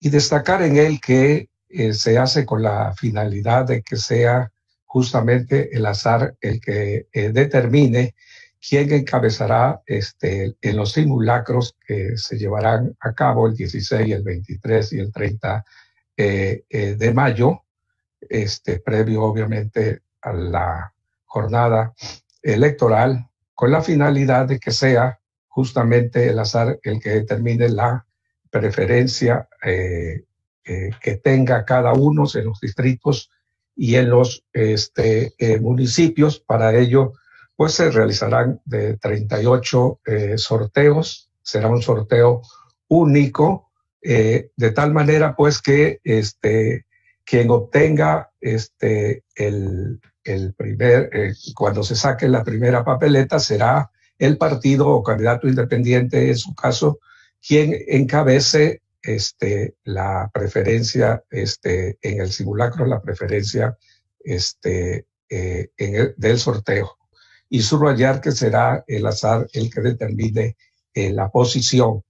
y destacar en él que eh, se hace con la finalidad de que sea justamente el azar el que eh, determine quién encabezará este, en los simulacros que se llevarán a cabo el 16, el 23 y el 30 eh, de mayo, este, previo obviamente a la jornada electoral, con la finalidad de que sea justamente el azar el que determine la preferencia eh, eh, que tenga cada uno en los distritos y en los este, eh, municipios. Para ello, pues se realizarán de 38 sorteos, será un sorteo único, de tal manera pues que este, quien obtenga este, el, el primer, cuando se saque la primera papeleta será el partido o candidato independiente, en su caso, quien encabece este, la preferencia este, en el simulacro, la preferencia este, eh, en del sorteo. Y subrayar que será el azar el que determine eh, la posición